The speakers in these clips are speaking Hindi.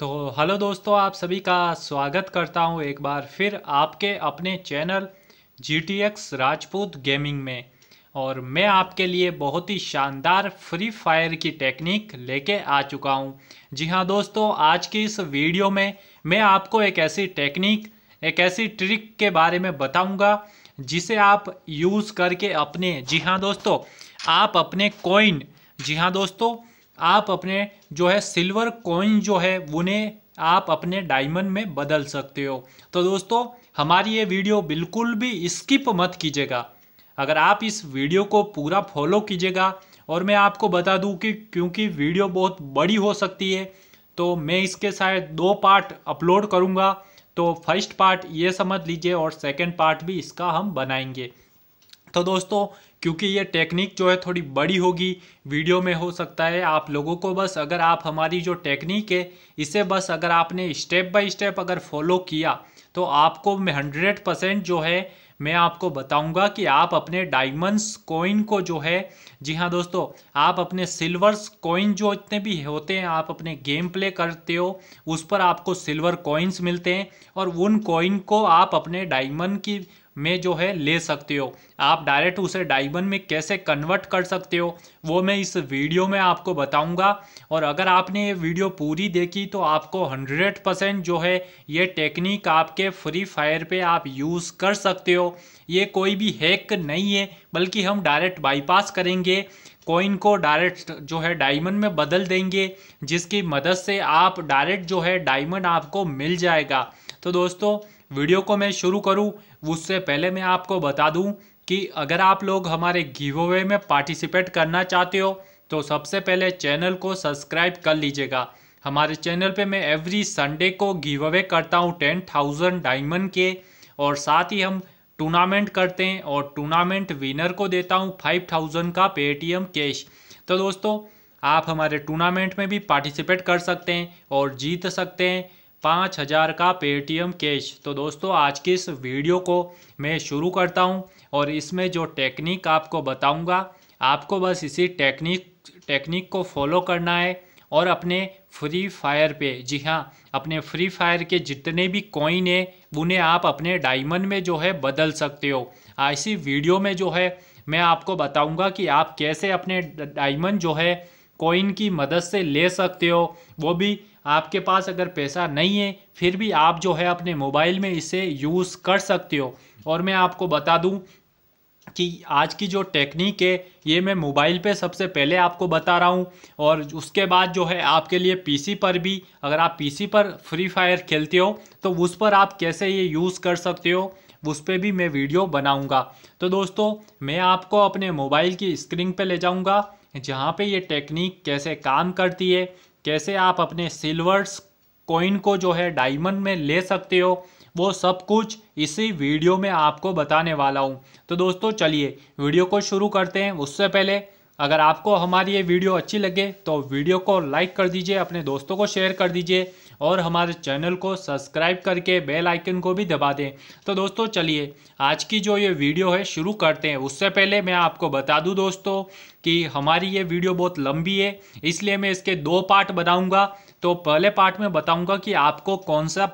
तो हेलो दोस्तों आप सभी का स्वागत करता हूं एक बार फिर आपके अपने channel G T X Rajput gaming में और मैं आपके लिए बहुत ही शानदार फ्री फायर की टेक्निक लेके आ चुका हूं जी हां दोस्तों आज की इस वीडियो में मैं आपको एक ऐसी टेक्निक एक ऐसी ट्रिक के बारे में बताऊंगा जिसे आप यूज़ करके अपने जी हाँ दोस्तों आप अपने कोइन जी हाँ दोस्तों आप अपने जो है सिल्वर कॉइन जो है उन्हें आप अपने डायमंड में बदल सकते हो तो दोस्तों हमारी ये वीडियो बिल्कुल भी स्किप मत कीजिएगा अगर आप इस वीडियो को पूरा फॉलो कीजिएगा और मैं आपको बता दूं कि क्योंकि वीडियो बहुत बड़ी हो सकती है तो मैं इसके शायद दो पार्ट अपलोड करूँगा तो फर्स्ट पार्ट ये समझ लीजिए और सेकेंड पार्ट भी इसका हम बनाएंगे तो दोस्तों क्योंकि ये टेक्निक जो है थोड़ी बड़ी होगी वीडियो में हो सकता है आप लोगों को बस अगर आप हमारी जो टेक्निक है इसे बस अगर आपने स्टेप बाय स्टेप अगर फॉलो किया तो आपको हंड्रेड परसेंट जो है मैं आपको बताऊंगा कि आप अपने डायमंड्स कोइन को जो है जी हाँ दोस्तों आप अपने सिल्वर्स कोइन जो इतने भी होते हैं आप अपने गेम प्ले करते हो उस पर आपको सिल्वर कोइंस मिलते हैं और उन कोइन को आप अपने डायमंड की में जो है ले सकते हो आप डायरेक्ट उसे डाइबन में कैसे कन्वर्ट कर सकते हो वो मैं इस वीडियो में आपको बताऊंगा और अगर आपने ये वीडियो पूरी देखी तो आपको 100 परसेंट जो है ये टेक्निक आपके फ्री फायर पे आप यूज़ कर सकते हो ये कोई भी हैक नहीं है बल्कि हम डायरेक्ट बाईपास करेंगे कॉइन को डायरेक्ट जो है डायमंड में बदल देंगे जिसकी मदद से आप डायरेक्ट जो है डायमंड आपको मिल जाएगा तो दोस्तों वीडियो को मैं शुरू करूँ उससे पहले मैं आपको बता दूँ कि अगर आप लोग हमारे गिव अवे में पार्टिसिपेट करना चाहते हो तो सबसे पहले चैनल को सब्सक्राइब कर लीजिएगा हमारे चैनल पे मैं एवरी संडे को गिव अवे करता हूँ टेन थाउजेंड डायमंड के और साथ ही हम टूर्नामेंट करते हैं और टूर्नामेंट विनर को देता हूँ फाइव थाउजेंड का पेटीएम कैश तो दोस्तों आप हमारे टूर्नामेंट में भी पार्टिसिपेट कर सकते हैं और जीत सकते हैं पाँच हज़ार का पेटीएम कैश तो दोस्तों आज की इस वीडियो को मैं शुरू करता हूँ और इसमें जो टेक्निक आपको बताऊँगा आपको बस इसी टेक्निक टेक्निक को फॉलो करना है और अपने फ्री फायर पे जी हाँ अपने फ्री फायर के जितने भी कॉइन हैं उन्हें आप अपने डायमंड में जो है बदल सकते हो ऐसी वीडियो में जो है मैं आपको बताऊँगा कि आप कैसे अपने डायमंड जो है कॉइन की मदद से ले सकते हो वो भी आपके पास अगर पैसा नहीं है फिर भी आप जो है अपने मोबाइल में इसे यूज़ कर सकते हो और मैं आपको बता दूं कि आज की जो टेक्निक है ये मैं मोबाइल पे सबसे पहले आपको बता रहा हूँ और उसके बाद जो है आपके लिए पीसी पर भी अगर आप पीसी पर फ्री फायर खेलते हो तो उस पर आप कैसे ये यूज़ कर सकते हो उस पर भी मैं वीडियो बनाऊँगा तो दोस्तों मैं आपको अपने मोबाइल की स्क्रीन पे ले जाऊँगा जहाँ पे ये टेक्निक कैसे काम करती है कैसे आप अपने सिल्वर्स कॉइन को जो है डायमंड में ले सकते हो वो सब कुछ इसी वीडियो में आपको बताने वाला हूँ तो दोस्तों चलिए वीडियो को शुरू करते हैं उससे पहले अगर आपको हमारी ये वीडियो अच्छी लगे तो वीडियो को लाइक कर दीजिए अपने दोस्तों को शेयर कर दीजिए और हमारे चैनल को सब्सक्राइब करके बेल आइकन को भी दबा दें तो दोस्तों चलिए आज की जो ये वीडियो है शुरू करते हैं उससे पहले मैं आपको बता दूँ दोस्तों कि हमारी ये वीडियो बहुत लंबी है इसलिए मैं इसके दो पार्ट बनाऊँगा तो पहले पार्ट में बताऊँगा कि आपको कौन सा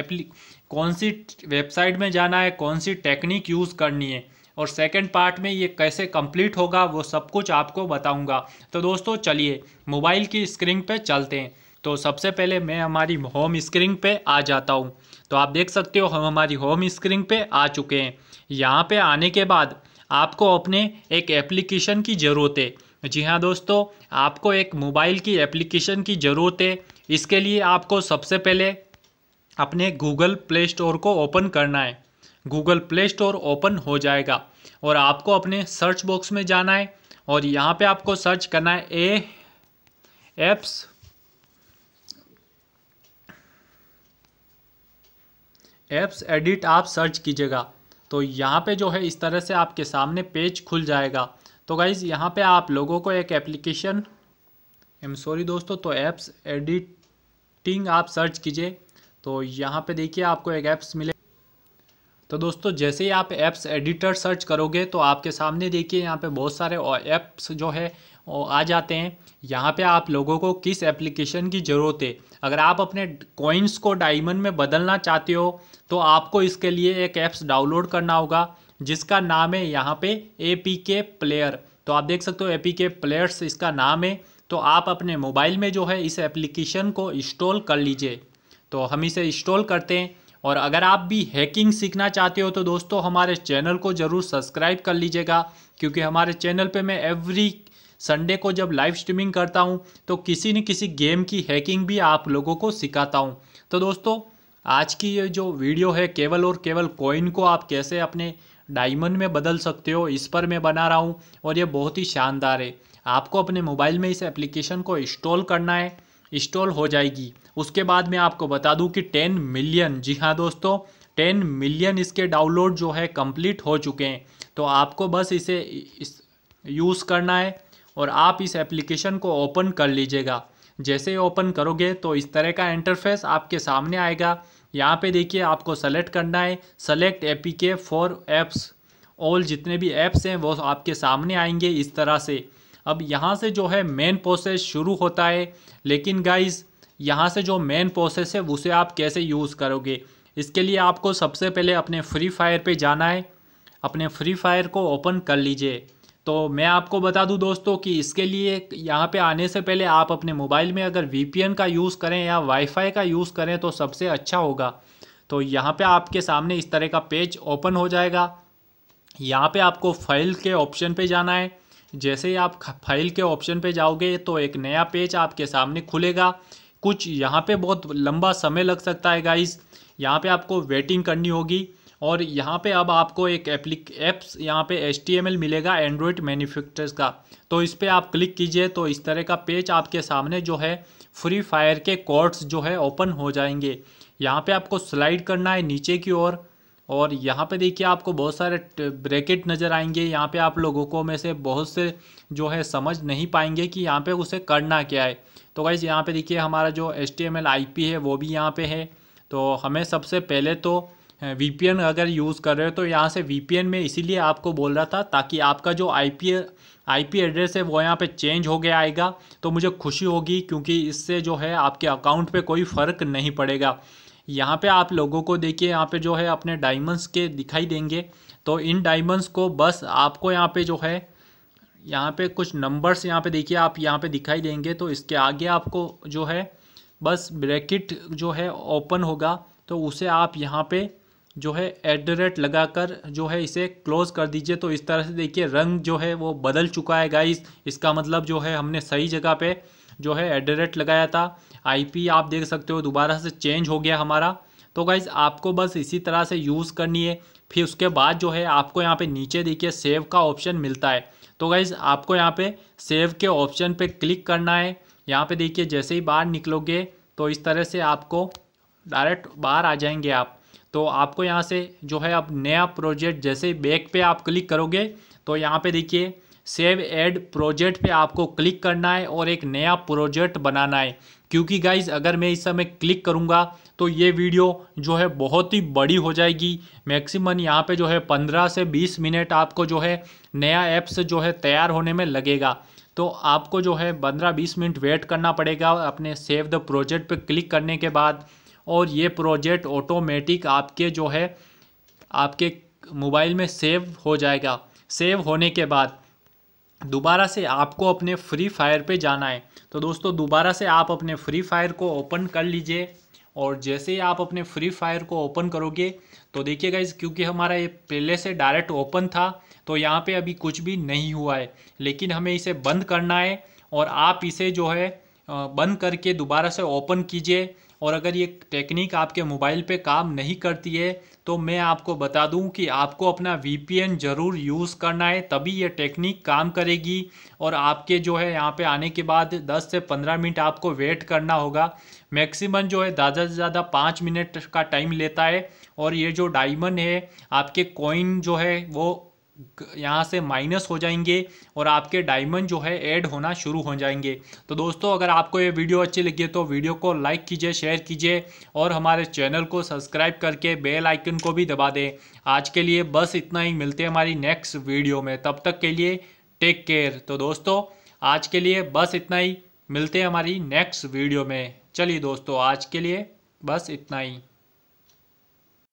एप्ली कौन सी वेबसाइट में जाना है कौन सी टेक्निक यूज़ करनी है और सेकंड पार्ट में ये कैसे कंप्लीट होगा वो सब कुछ आपको बताऊंगा तो दोस्तों चलिए मोबाइल की स्क्रीन पे चलते हैं तो सबसे पहले मैं हमारी होम स्क्रीन पे आ जाता हूँ तो आप देख सकते हो हम हमारी होम स्क्रीन पे आ चुके हैं यहाँ पे आने के बाद आपको अपने एक एप्लीकेशन की ज़रूरत है जी हाँ दोस्तों आपको एक मोबाइल की एप्लीकेशन की ज़रूरत है इसके लिए आपको सबसे पहले अपने गूगल प्ले स्टोर को ओपन करना है गूगल प्ले स्टोर ओपन हो जाएगा और आपको अपने सर्च बॉक्स में जाना है और यहाँ पे आपको सर्च करना है ए एप्स ऐप्स एडिट आप सर्च कीजिएगा तो यहाँ पे जो है इस तरह से आपके सामने पेज खुल जाएगा तो गाइज़ यहाँ पे आप लोगों को एक एप्लीकेशन आई एम सॉरी दोस्तों तो ऐप्स एडिटिंग आप सर्च कीजिए तो यहाँ पे देखिए आपको एक ऐप्स मिले तो दोस्तों जैसे ही आप ऐप्स एडिटर सर्च करोगे तो आपके सामने देखिए यहाँ पे बहुत सारे ऐप्स जो है और आ जाते हैं यहाँ पे आप लोगों को किस एप्लीकेशन की ज़रूरत है अगर आप अपने कॉइन्स को डायमंड में बदलना चाहते हो तो आपको इसके लिए एक ऐप्स डाउनलोड करना होगा जिसका नाम है यहाँ पे ए प्लेयर तो आप देख सकते हो ए पी प्लेयर्स इसका नाम है तो आप अपने मोबाइल में जो है इस एप्लीकेशन को इंस्टॉल कर लीजिए तो हम इसे इंस्टॉल करते हैं और अगर आप भी हैकिंग सीखना चाहते हो तो दोस्तों हमारे चैनल को ज़रूर सब्सक्राइब कर लीजिएगा क्योंकि हमारे चैनल पे मैं एवरी संडे को जब लाइव स्ट्रीमिंग करता हूँ तो किसी न किसी गेम की हैकिंग भी आप लोगों को सिखाता हूँ तो दोस्तों आज की ये जो वीडियो है केवल और केवल कॉइन को आप कैसे अपने डायमंड में बदल सकते हो इस पर मैं बना रहा हूँ और ये बहुत ही शानदार है आपको अपने मोबाइल में इस एप्लीकेशन को इंस्टॉल करना है इंस्टॉल हो जाएगी उसके बाद मैं आपको बता दूं कि 10 मिलियन जी हाँ दोस्तों 10 मिलियन इसके डाउनलोड जो है कंप्लीट हो चुके हैं तो आपको बस इसे इस यूज़ करना है और आप इस एप्लीकेशन को ओपन कर लीजिएगा जैसे ओपन करोगे तो इस तरह का इंटरफेस आपके सामने आएगा यहाँ पे देखिए आपको सेलेक्ट करना है select A P K for apps all जितने भी ऐप्स हैं वो आपके सामने आएंगे इस तरह से अब यहाँ से जो है मेन प्रोसेस शुरू होता है लेकिन गाइज यहाँ से जो मेन प्रोसेस है उसे आप कैसे यूज़ करोगे इसके लिए आपको सबसे पहले अपने फ्री फायर पे जाना है अपने फ्री फायर को ओपन कर लीजिए तो मैं आपको बता दूं दोस्तों कि इसके लिए यहाँ पे आने से पहले आप अपने मोबाइल में अगर वी का यूज़ करें या वाईफाई का यूज़ करें तो सबसे अच्छा होगा तो यहाँ पे आपके सामने इस तरह का पेज ओपन हो जाएगा यहाँ पे आपको फाइल के ऑप्शन पे जाना है जैसे ही आप फाइल के ऑप्शन पे जाओगे तो एक नया पेज आपके सामने खुलेगा कुछ यहाँ पर बहुत लंबा समय लग सकता है गाइज यहाँ पर आपको वेटिंग करनी होगी और यहाँ पे अब आपको एक एप्लिक एप्स यहाँ पे एच मिलेगा एंड्रॉयड मैन्युफैक्चरर्स का तो इस पर आप क्लिक कीजिए तो इस तरह का पेज आपके सामने जो है फ्री फायर के कोर्ट्स जो है ओपन हो जाएंगे यहाँ पे आपको स्लाइड करना है नीचे की ओर और, यहाँ पे देखिए आपको बहुत सारे ब्रैकेट नज़र आएंगे यहाँ पे आप लोगों को में से बहुत से जो है समझ नहीं पाएंगे कि यहाँ पे उसे करना क्या है तो गाइज़ यहाँ पे देखिए हमारा जो एच टी एम है वो भी यहाँ पे है तो हमें सबसे पहले तो वी अगर यूज़ कर रहे हो तो यहाँ से वी में इसीलिए आपको बोल रहा था ताकि आपका जो आई पी आईपी एड्रेस है वो यहाँ पे चेंज हो गया आएगा तो मुझे खुशी होगी क्योंकि इससे जो है आपके अकाउंट पे कोई फ़र्क नहीं पड़ेगा यहाँ पे आप लोगों को देखिए यहाँ पे जो है अपने डायमंड्स के दिखाई देंगे तो इन डायमंड्स को बस आपको यहाँ पर जो है यहाँ पर कुछ नंबर्स यहाँ पर देखिए आप यहाँ पर दिखाई देंगे तो इसके आगे आपको जो है बस ब्रैकेट जो है ओपन होगा तो उसे आप यहाँ पर जो है एट द रेट लगाकर जो है इसे क्लोज कर दीजिए तो इस तरह से देखिए रंग जो है वो बदल चुका है गाइस इसका मतलब जो है हमने सही जगह पे जो है एट द रेट लगाया था आईपी आप देख सकते हो दोबारा से चेंज हो गया हमारा तो गाइज़ आपको बस इसी तरह से यूज़ करनी है फिर उसके बाद जो है आपको यहाँ पर नीचे देखिए सेव का ऑप्शन मिलता है तो गाइज़ आपको यहाँ पर सेव के ऑप्शन पर क्लिक करना है यहाँ पर देखिए जैसे ही बाहर निकलोगे तो इस तरह से आपको डायरेक्ट बाहर आ जाएंगे आप तो आपको यहाँ से जो है आप नया प्रोजेक्ट जैसे बैक पे आप क्लिक करोगे तो यहाँ पे देखिए सेव एड प्रोजेक्ट पे आपको क्लिक करना है और एक नया प्रोजेक्ट बनाना है क्योंकि गाइज अगर मैं इस समय क्लिक करूँगा तो ये वीडियो जो है बहुत ही बड़ी हो जाएगी मैक्सिमम यहाँ पे जो है पंद्रह से बीस मिनट आपको जो है नया एप्स जो है तैयार होने में लगेगा तो आपको जो है पंद्रह बीस मिनट वेट करना पड़ेगा अपने सेव द प्रोजेक्ट पर क्लिक करने के बाद और ये प्रोजेक्ट ऑटोमेटिक आपके जो है आपके मोबाइल में सेव हो जाएगा सेव होने के बाद दोबारा से आपको अपने फ्री फायर पे जाना है तो दोस्तों दोबारा से आप अपने फ्री फायर को ओपन कर लीजिए और जैसे ही आप अपने फ्री फायर को ओपन करोगे तो देखिए गाइज क्योंकि हमारा ये पहले से डायरेक्ट ओपन था तो यहाँ पे अभी कुछ भी नहीं हुआ है लेकिन हमें इसे बंद करना है और आप इसे जो है बंद करके दोबारा से ओपन कीजिए और अगर ये टेक्निक आपके मोबाइल पे काम नहीं करती है तो मैं आपको बता दूं कि आपको अपना वीपीएन ज़रूर यूज़ करना है तभी ये टेक्निक काम करेगी और आपके जो है यहाँ पे आने के बाद 10 से 15 मिनट आपको वेट करना होगा मैक्सिमम जो है ज़्यादा से ज़्यादा पाँच मिनट का टाइम लेता है और ये जो डायमंड है आपके कॉइन जो है वो यहाँ से माइनस हो जाएंगे और आपके डायमंड जो है ऐड होना शुरू हो जाएंगे तो दोस्तों अगर आपको ये वीडियो अच्छी लगी तो वीडियो को लाइक कीजिए शेयर कीजिए और हमारे चैनल को सब्सक्राइब करके बेल आइकन को भी दबा दें आज के लिए बस इतना ही मिलते हैं हमारी नेक्स्ट वीडियो में तब तक के लिए टेक केयर तो दोस्तों आज के लिए बस इतना ही मिलते हैं हमारी नेक्स्ट वीडियो में चलिए दोस्तों आज के लिए बस इतना ही